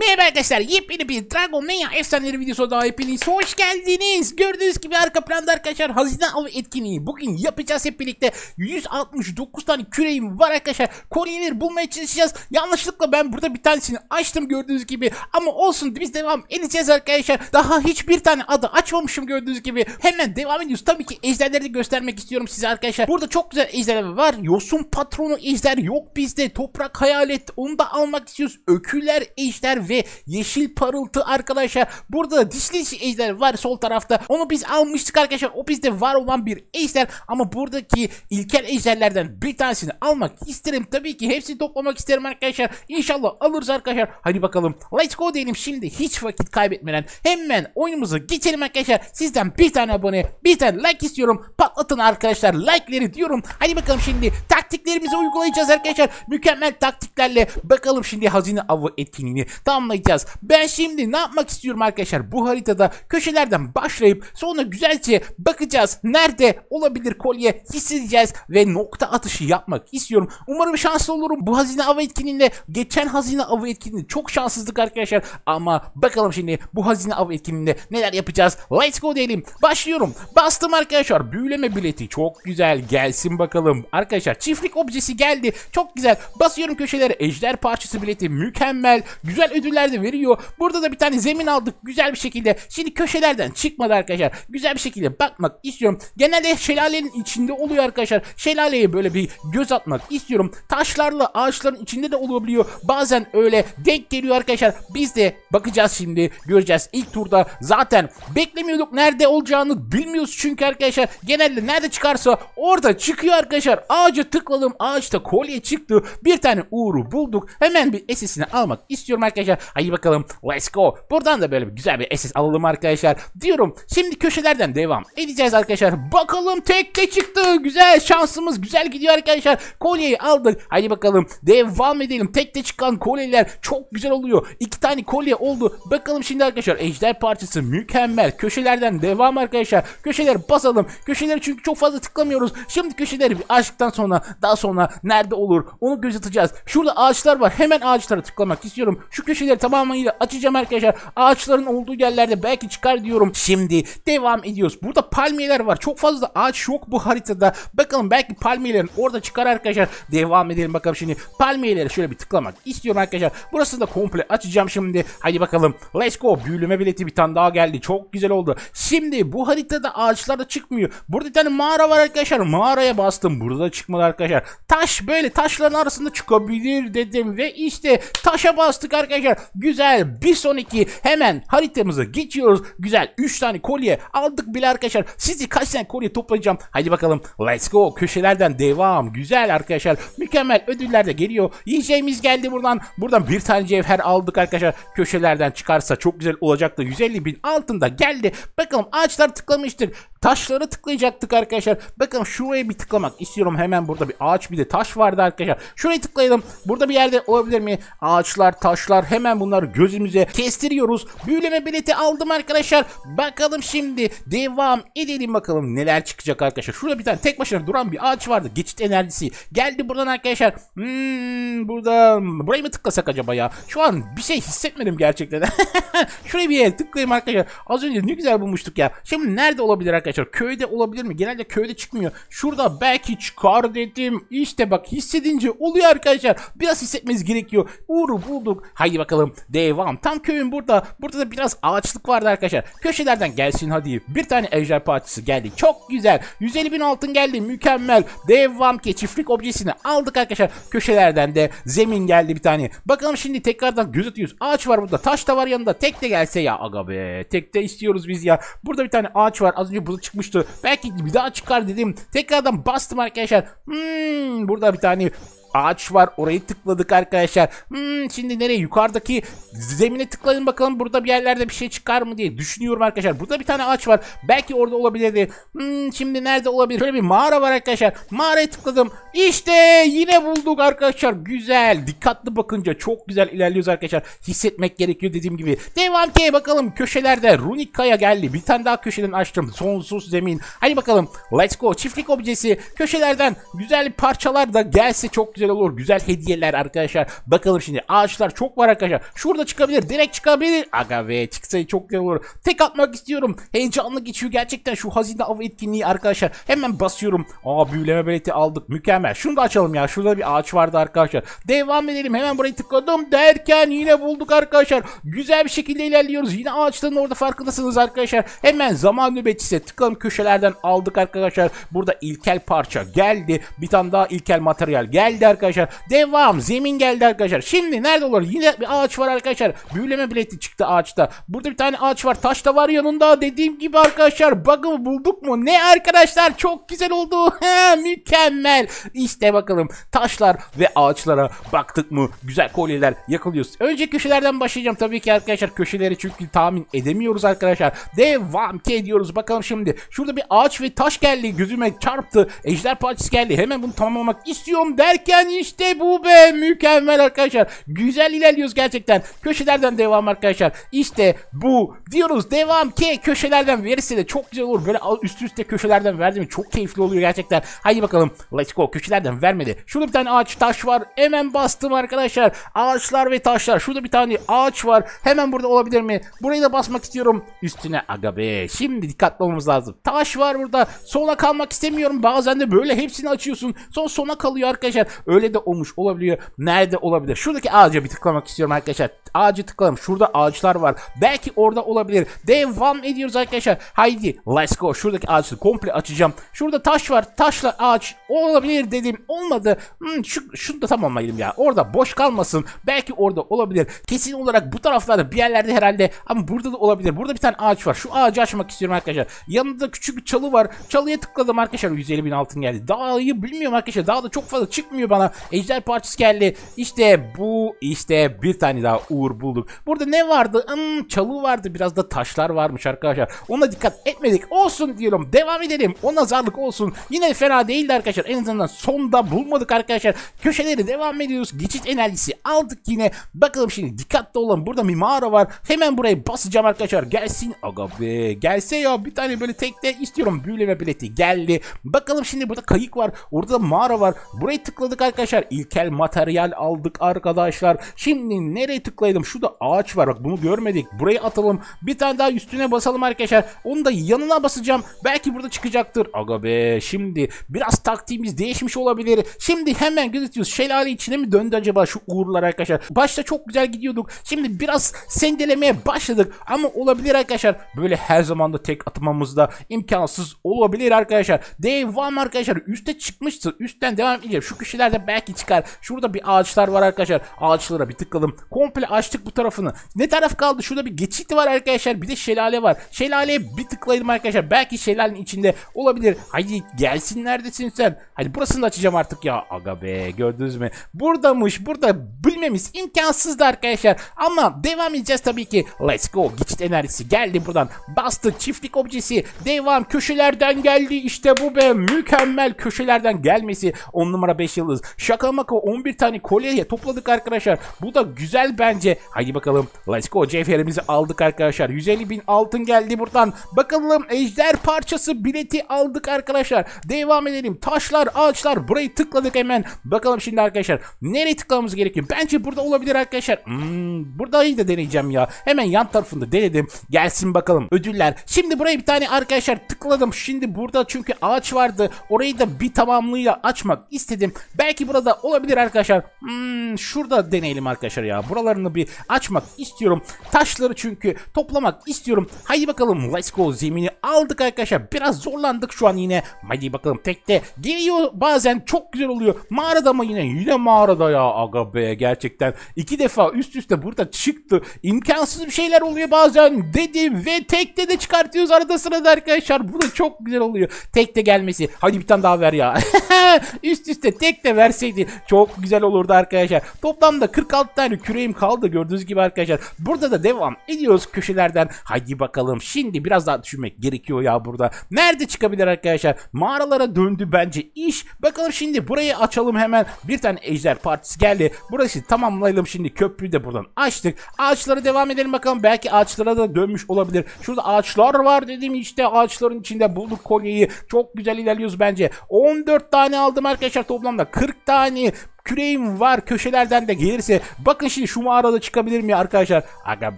Merhaba arkadaşlar yepyeni bir Dragon Mania efsaneleri videosu daha hepiniz hoş geldiniz. Gördüğünüz gibi arka planda arkadaşlar hazine av etkinliği bugün yapacağız hep birlikte. 169 tane küreğim var arkadaşlar. Kolyeleri bulmaya çalışacağız. Yanlışlıkla ben burada bir tanesini açtım gördüğünüz gibi. Ama olsun biz devam edeceğiz arkadaşlar. Daha hiçbir tane adı açmamışım gördüğünüz gibi. Hemen devam ediyoruz. Tabii ki ejderleri de göstermek istiyorum size arkadaşlar. Burada çok güzel ejderler var. Yosun patronu ejder yok bizde. Toprak hayalet onu da almak istiyoruz. Öküler ejder ve yeşil parıltı arkadaşlar. Burada da Disney ejder var sol tarafta. Onu biz almıştık arkadaşlar. O bizde var olan bir ejder ama buradaki ilkel ejderlerden bir tanesini almak isterim. Tabii ki hepsini toplamak isterim arkadaşlar. İnşallah alırız arkadaşlar. Hadi bakalım. Let's go diyelim şimdi hiç vakit kaybetmeden hemen oyunumuza geçelim arkadaşlar. Sizden bir tane abone, bir tane like istiyorum. Patlatın arkadaşlar like'leri diyorum. Hadi bakalım şimdi taktiklerimizi uygulayacağız arkadaşlar. Mükemmel taktiklerle bakalım şimdi hazine avı etkinliğini tamam tamamlayacağız. Ben şimdi ne yapmak istiyorum arkadaşlar? Bu haritada köşelerden başlayıp sonra güzelce bakacağız. Nerede olabilir kolye hissedeceğiz ve nokta atışı yapmak istiyorum. Umarım şanslı olurum. Bu hazine avı etkinliğinde geçen hazine avı etkinliğinde çok şanssızlık arkadaşlar. Ama bakalım şimdi bu hazine avı etkinliğinde neler yapacağız. Let's go diyelim. Başlıyorum. Bastım arkadaşlar. Büyüleme bileti. Çok güzel. Gelsin bakalım. Arkadaşlar çiftlik objesi geldi. Çok güzel. Basıyorum köşelere. Ejder parçası bileti. Mükemmel. Güzel ödüller de veriyor. Burada da bir tane zemin aldık güzel bir şekilde. Şimdi köşelerden çıkmadı arkadaşlar. Güzel bir şekilde bakmak istiyorum. Genelde şelalenin içinde oluyor arkadaşlar. Şelaleye böyle bir göz atmak istiyorum. Taşlarla ağaçların içinde de olabiliyor. Bazen öyle denk geliyor arkadaşlar. Biz de bakacağız şimdi göreceğiz. İlk turda zaten beklemiyorduk nerede olacağını bilmiyoruz çünkü arkadaşlar. Genelde nerede çıkarsa orada çıkıyor arkadaşlar. Ağaca tıkladım. Ağaçta kolye çıktı. Bir tane uğru bulduk. Hemen bir esesini almak istiyorum arkadaşlar arkadaşlar. Hadi bakalım let's go. Buradan da böyle bir güzel bir SS alalım arkadaşlar. Diyorum şimdi köşelerden devam edeceğiz arkadaşlar. Bakalım tekte çıktı. Güzel şansımız güzel gidiyor arkadaşlar. Kolyeyi aldık. Hadi bakalım devam edelim. Tekte çıkan kolyeler çok güzel oluyor. İki tane kolye oldu. Bakalım şimdi arkadaşlar ejder parçası mükemmel. Köşelerden devam arkadaşlar. Köşeler basalım. Köşeleri çünkü çok fazla tıklamıyoruz. Şimdi köşeleri Aşktan sonra daha sonra nerede olur onu göz atacağız. Şurada ağaçlar var. Hemen ağaçlara tıklamak istiyorum. Şu köşe şeyleri tamamıyla açacağım arkadaşlar. Ağaçların olduğu yerlerde belki çıkar diyorum. Şimdi devam ediyoruz. Burada palmiyeler var. Çok fazla ağaç yok bu haritada. Bakalım belki palmiyelerin orada çıkar arkadaşlar. Devam edelim bakalım şimdi. Palmiyeleri şöyle bir tıklamak istiyorum arkadaşlar. Burasını da komple açacağım şimdi. Hadi bakalım. Let's go. Büyüleme bileti bir tane daha geldi. Çok güzel oldu. Şimdi bu haritada ağaçlar da çıkmıyor. Burada bir tane mağara var arkadaşlar. Mağaraya bastım. Burada da çıkmadı arkadaşlar. Taş böyle taşların arasında çıkabilir dedim ve işte taşa bastık arkadaşlar arkadaşlar. Güzel bir son hemen haritamıza geçiyoruz. Güzel 3 tane kolye aldık bile arkadaşlar. Sizi kaç tane kolye toplayacağım. Hadi bakalım let's go köşelerden devam. Güzel arkadaşlar mükemmel ödüller de geliyor. Yiyeceğimiz geldi buradan. Buradan bir tane cevher aldık arkadaşlar. Köşelerden çıkarsa çok güzel olacaktı. 150 bin altında geldi. Bakalım ağaçlar tıklamıştır. Taşları tıklayacaktık arkadaşlar. Bakın şuraya bir tıklamak istiyorum. Hemen burada bir ağaç bir de taş vardı arkadaşlar. Şurayı tıklayalım. Burada bir yerde olabilir mi? Ağaçlar, taşlar hemen bunları gözümüze kestiriyoruz. Büyüleme bileti aldım arkadaşlar. Bakalım şimdi devam edelim bakalım neler çıkacak arkadaşlar. Şurada bir tane tek başına duran bir ağaç vardı. Geçit enerjisi. Geldi buradan arkadaşlar. Hmm, burada burayı mı tıklasak acaba ya? Şu an bir şey hissetmedim gerçekten. Şurayı bir tıklayayım arkadaşlar. Az önce ne güzel bulmuştuk ya. Şimdi nerede olabilir arkadaşlar? çıkıyor. Köyde olabilir mi? Genelde köyde çıkmıyor. Şurada belki çıkar dedim. İşte bak hissedince oluyor arkadaşlar. Biraz hissetmeniz gerekiyor. Uğur'u bulduk. Haydi bakalım. Devam. Tam köyün burada. Burada da biraz ağaçlık vardı arkadaşlar. Köşelerden gelsin hadi. Bir tane ejder partisi geldi. Çok güzel. 150 bin altın geldi. Mükemmel. Devam ki çiftlik objesini aldık arkadaşlar. Köşelerden de zemin geldi bir tane. Bakalım şimdi tekrardan göz atıyoruz. Ağaç var burada. Taş da var yanında. Tek de gelse ya aga be. Tek de istiyoruz biz ya. Burada bir tane ağaç var. Az önce bulut çıkmıştı. Belki bir daha çıkar dedim. Tekrardan bastım arkadaşlar. Hmm, burada bir tane ağaç var. Orayı tıkladık arkadaşlar. Hmm, şimdi nereye? Yukarıdaki zemine tıkladım bakalım burada bir yerlerde bir şey çıkar mı diye düşünüyorum arkadaşlar. Burada bir tane ağaç var. Belki orada olabilir diye. Hmm, şimdi nerede olabilir? Şöyle bir mağara var arkadaşlar. Mağaraya tıkladım. İşte yine bulduk arkadaşlar. Güzel. Dikkatli bakınca çok güzel ilerliyoruz arkadaşlar. Hissetmek gerekiyor dediğim gibi. Devam ki bakalım köşelerde runik kaya geldi. Bir tane daha köşeden açtım. Sonsuz zemin. Hadi bakalım. Let's go. Çiftlik objesi. Köşelerden güzel parçalar da gelse çok güzel güzel olur. Güzel hediyeler arkadaşlar. Bakalım şimdi ağaçlar çok var arkadaşlar. Şurada çıkabilir. Direkt çıkabilir. Aga ve çıksa çok güzel olur. Tek atmak istiyorum. Heyecanlı geçiyor gerçekten şu hazine av etkinliği arkadaşlar. Hemen basıyorum. Aa büyüleme beleti aldık. Mükemmel. Şunu da açalım ya. Şurada bir ağaç vardı arkadaşlar. Devam edelim. Hemen burayı tıkladım derken yine bulduk arkadaşlar. Güzel bir şekilde ilerliyoruz. Yine ağaçların orada farkındasınız arkadaşlar. Hemen zaman nöbetçisi tıkladım köşelerden aldık arkadaşlar. Burada ilkel parça geldi. Bir tane daha ilkel materyal geldi arkadaşlar. Devam. Zemin geldi arkadaşlar. Şimdi nerede olur? Yine bir ağaç var arkadaşlar. Büyüleme bileti çıktı ağaçta. Burada bir tane ağaç var. Taş da var yanında. Dediğim gibi arkadaşlar. Bug'ı bulduk mu? Ne arkadaşlar? Çok güzel oldu. mükemmel. İşte bakalım. Taşlar ve ağaçlara baktık mı? Güzel kolyeler yakalıyoruz. Önce köşelerden başlayacağım tabii ki arkadaşlar. Köşeleri çünkü tahmin edemiyoruz arkadaşlar. Devam ki ediyoruz. Bakalım şimdi. Şurada bir ağaç ve taş geldi. Gözüme çarptı. Ejder parçası geldi. Hemen bunu tamamlamak istiyorum derken Aynen işte bu be mükemmel arkadaşlar. Güzel ilerliyoruz gerçekten. Köşelerden devam arkadaşlar. İşte bu diyoruz devam ki köşelerden verirse de çok güzel olur. Böyle üst üste köşelerden verdi mi çok keyifli oluyor gerçekten. Haydi bakalım let's go köşelerden vermedi. Şurada bir tane ağaç taş var. Hemen bastım arkadaşlar. Ağaçlar ve taşlar. Şurada bir tane ağaç var. Hemen burada olabilir mi? Burayı da basmak istiyorum. Üstüne aga be. Şimdi dikkatli olmamız lazım. Taş var burada. Sona kalmak istemiyorum. Bazen de böyle hepsini açıyorsun. Son sona kalıyor arkadaşlar. Öyle de olmuş olabiliyor. Nerede olabilir? Şuradaki ağaca bir tıklamak istiyorum arkadaşlar. Ağacı tıklayalım. Şurada ağaçlar var. Belki orada olabilir. Devam ediyoruz arkadaşlar. Haydi let's go. Şuradaki ağaçları komple açacağım. Şurada taş var. Taşla ağaç olabilir dedim. Olmadı. Hmm, şu, şunu da tamamlayalım ya. Orada boş kalmasın. Belki orada olabilir. Kesin olarak bu taraflarda bir yerlerde herhalde ama burada da olabilir. Burada bir tane ağaç var. Şu ağacı açmak istiyorum arkadaşlar. Yanında küçük bir çalı var. Çalıya tıkladım arkadaşlar. 150 bin altın geldi. Dağı iyi bilmiyorum arkadaşlar. Daha da çok fazla çıkmıyor bana. Aman Ejder parçası geldi. İşte bu işte bir tane daha uğur bulduk. Burada ne vardı? Hmm, çalı vardı. Biraz da taşlar varmış arkadaşlar. Ona dikkat etmedik. Olsun diyorum. Devam edelim. O nazarlık olsun. Yine fena değildi arkadaşlar. En azından sonda bulmadık arkadaşlar. Köşeleri devam ediyoruz. Geçit enerjisi aldık yine. Bakalım şimdi dikkatli olalım. Burada bir mağara var. Hemen burayı basacağım arkadaşlar. Gelsin aga be. Gelse ya bir tane böyle tekte istiyorum. Büyüleme bileti geldi. Bakalım şimdi burada kayık var. Orada da mağara var. Burayı tıkladık arkadaşlar arkadaşlar ilkel materyal aldık arkadaşlar. Şimdi nereye tıklayalım? Şurada ağaç var bak bunu görmedik. Buraya atalım. Bir tane daha üstüne basalım arkadaşlar. Onu da yanına basacağım. Belki burada çıkacaktır. Aga be şimdi biraz taktiğimiz değişmiş olabilir. Şimdi hemen gözetiyoruz. Şelale içine mi döndü acaba şu uğurlar arkadaşlar? Başta çok güzel gidiyorduk. Şimdi biraz sendelemeye başladık. Ama olabilir arkadaşlar. Böyle her zaman da tek atmamızda imkansız olabilir arkadaşlar. Devam arkadaşlar. Üste çıkmıştı. Üstten devam edeceğim. Şu kişilerde çıkarsa belki çıkar. Şurada bir ağaçlar var arkadaşlar. Ağaçlara bir tıklalım. Komple açtık bu tarafını. Ne taraf kaldı? Şurada bir geçit var arkadaşlar. Bir de şelale var. Şelaleye bir tıklayalım arkadaşlar. Belki şelalenin içinde olabilir. Haydi gelsin neredesin sen? Hadi burasını da açacağım artık ya. Aga be gördünüz mü? Buradamış. Burada bilmemiz imkansızdı arkadaşlar. Ama devam edeceğiz tabii ki. Let's go. Geçit enerjisi geldi buradan. Bastı çiftlik objesi. Devam köşelerden geldi. İşte bu be. Mükemmel köşelerden gelmesi. 10 numara 5 yıldız. Şaka maka 11 tane kolye topladık arkadaşlar. Bu da güzel bence. Hadi bakalım. Let's go. Cevherimizi aldık arkadaşlar. 150 bin altın geldi buradan. Bakalım ejder parçası bileti aldık arkadaşlar. Devam edelim. Taşlar, ağaçlar. Burayı tıkladık hemen. Bakalım şimdi arkadaşlar. Nereye tıklamamız gerekiyor? Bence burada olabilir arkadaşlar. Hmm, buradayı da deneyeceğim ya. Hemen yan tarafında denedim. Gelsin bakalım. Ödüller. Şimdi buraya bir tane arkadaşlar tıkladım. Şimdi burada çünkü ağaç vardı. Orayı da bir tamamlığıyla açmak istedim. Ben Belki burada olabilir arkadaşlar. Hmm, şurada deneyelim arkadaşlar ya. Buralarını bir açmak istiyorum. Taşları çünkü toplamak istiyorum. Haydi bakalım let's go zemini aldık arkadaşlar. Biraz zorlandık şu an yine. Haydi bakalım tekte geliyor bazen çok güzel oluyor. Mağarada mı yine? Yine mağarada ya aga be gerçekten. iki defa üst üste burada çıktı. İmkansız bir şeyler oluyor bazen dedim ve tekte de çıkartıyoruz arada sırada arkadaşlar. Bu da çok güzel oluyor. Tekte gelmesi. Hadi bir tane daha ver ya. üst üste tekte ver verseydi çok güzel olurdu arkadaşlar. Toplamda 46 tane küreğim kaldı gördüğünüz gibi arkadaşlar. Burada da devam ediyoruz köşelerden. Hadi bakalım şimdi biraz daha düşünmek gerekiyor ya burada. Nerede çıkabilir arkadaşlar? Mağaralara döndü bence iş. Bakalım şimdi burayı açalım hemen. Bir tane ejder partisi geldi. Burası tamamlayalım şimdi köprüyü de buradan açtık. Ağaçlara devam edelim bakalım. Belki ağaçlara da dönmüş olabilir. Şurada ağaçlar var dedim işte ağaçların içinde bulduk kolyeyi. Çok güzel ilerliyoruz bence. 14 tane aldım arkadaşlar toplamda 40 Ирктани Küreğim var köşelerden de gelirse bakın şimdi şu mağarada çıkabilir mi arkadaşlar? Aga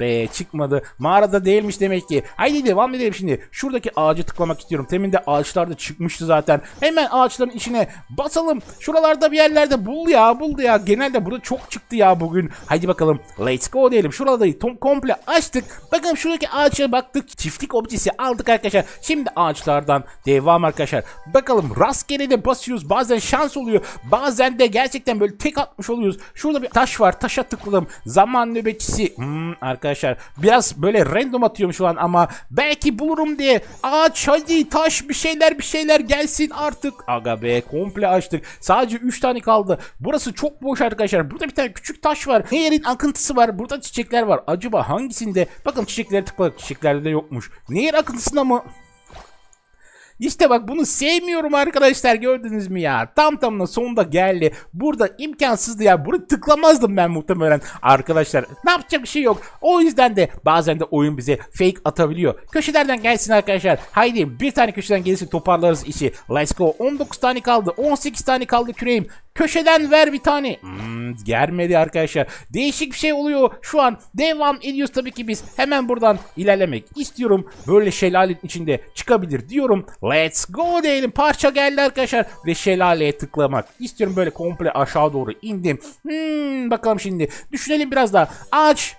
be çıkmadı. Mağarada değilmiş demek ki. Haydi devam edelim şimdi. Şuradaki ağacı tıklamak istiyorum. Temin de ağaçlarda çıkmıştı zaten. Hemen ağaçların içine basalım. Şuralarda bir yerlerde bul ya buldu ya. Genelde burada çok çıktı ya bugün. Haydi bakalım let's go diyelim. Şuraları tom komple açtık. Bakın şuradaki ağaça baktık. Çiftlik objesi aldık arkadaşlar. Şimdi ağaçlardan devam arkadaşlar. Bakalım rastgele de basıyoruz. Bazen şans oluyor. Bazen de gerçekten gerçekten böyle tek atmış oluyoruz. Şurada bir taş var. Taşa tıkladım. Zaman nöbetçisi. Hmm, arkadaşlar biraz böyle random atıyorum şu an ama belki bulurum diye. Ağaç hadi taş bir şeyler bir şeyler gelsin artık. Aga be komple açtık. Sadece 3 tane kaldı. Burası çok boş arkadaşlar. Burada bir tane küçük taş var. Nehrin akıntısı var. Burada çiçekler var. Acaba hangisinde? Bakın çiçeklere tıkladık. Çiçeklerde de yokmuş. Nehir akıntısında mı? İşte bak bunu sevmiyorum arkadaşlar gördünüz mü ya? Tam tamına sonunda geldi. Burada imkansızdı ya. Bunu tıklamazdım ben muhtemelen. Arkadaşlar ne yapacak bir şey yok. O yüzden de bazen de oyun bize fake atabiliyor. Köşelerden gelsin arkadaşlar. Haydi bir tane köşeden gelirse toparlarız işi. Let's go. 19 tane kaldı. 18 tane kaldı küreğim. Köşeden ver bir tane. Hmm. Germedi arkadaşlar. Değişik bir şey oluyor şu an. Devam ediyoruz tabii ki biz hemen buradan ilerlemek istiyorum. Böyle şelalenin içinde çıkabilir diyorum. Let's go diyelim. Parça geldi arkadaşlar. Ve şelaleye tıklamak istiyorum. Böyle komple aşağı doğru indim. Hmm, bakalım şimdi. Düşünelim biraz daha. Aç.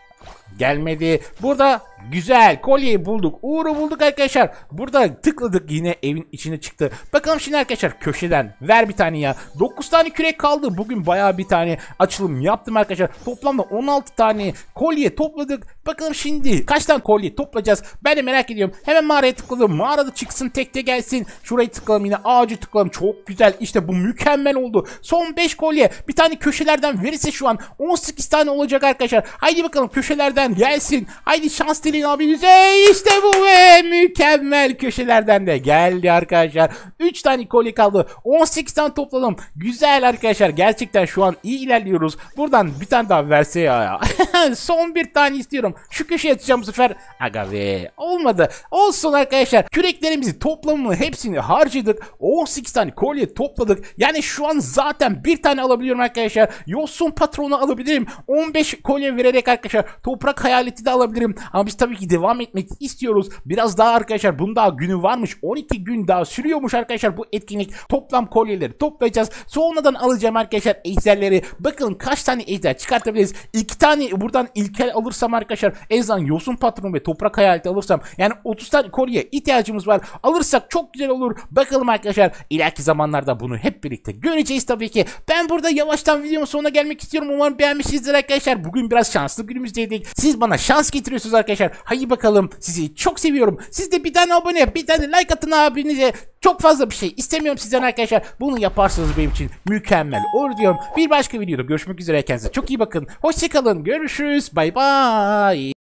gelmedi. Burada Güzel kolyeyi bulduk. Uğur'u bulduk arkadaşlar. Burada tıkladık yine evin içine çıktı. Bakalım şimdi arkadaşlar köşeden ver bir tane ya. 9 tane kürek kaldı. Bugün baya bir tane açılım yaptım arkadaşlar. Toplamda 16 tane kolye topladık. Bakalım şimdi kaç tane kolye toplayacağız. Ben de merak ediyorum. Hemen mağaraya tıkladım. Mağarada çıksın tekte gelsin. Şurayı tıkladım yine ağacı tıkladım. Çok güzel. İşte bu mükemmel oldu. Son 5 kolye. Bir tane köşelerden verirse şu an 18 tane olacak arkadaşlar. Haydi bakalım köşelerden gelsin. Haydi şans dileyelim gelin abinize. işte bu ve mükemmel köşelerden de geldi arkadaşlar. 3 tane kolye kaldı. 18 tane topladım. Güzel arkadaşlar. Gerçekten şu an iyi ilerliyoruz. Buradan bir tane daha verse ya. Son bir tane istiyorum. Şu köşeye atacağım bu sefer. Aga be. Olmadı. Olsun arkadaşlar. Küreklerimizi toplamını hepsini harcadık. 18 tane kolye topladık. Yani şu an zaten bir tane alabiliyorum arkadaşlar. Yosun patronu alabilirim. 15 kolye vererek arkadaşlar. Toprak hayaleti de alabilirim. Ama biz tabii ki devam etmek istiyoruz. Biraz daha arkadaşlar bunun daha günü varmış. 12 gün daha sürüyormuş arkadaşlar bu etkinlik. Toplam kolyeleri toplayacağız. Sonradan alacağım arkadaşlar ejderleri. Bakın kaç tane ejder çıkartabiliriz. 2 tane buradan ilkel alırsam arkadaşlar Ezan yosun patron ve toprak hayaleti alırsam yani 30 tane kolye ihtiyacımız var. Alırsak çok güzel olur. Bakalım arkadaşlar ileriki zamanlarda bunu hep birlikte göreceğiz tabii ki. Ben burada yavaştan videonun sonuna gelmek istiyorum. Umarım beğenmişsinizdir arkadaşlar. Bugün biraz şanslı günümüzdeydik. Siz bana şans getiriyorsunuz arkadaşlar. Haydi bakalım sizi çok seviyorum. Siz de bir tane abone bir tane like atın abinize. Çok fazla bir şey istemiyorum sizden arkadaşlar. Bunu yaparsanız benim için mükemmel olur diyorum. Bir başka videoda görüşmek üzere. Kendinize çok iyi bakın. Hoşçakalın. Görüşürüz. Bay bay.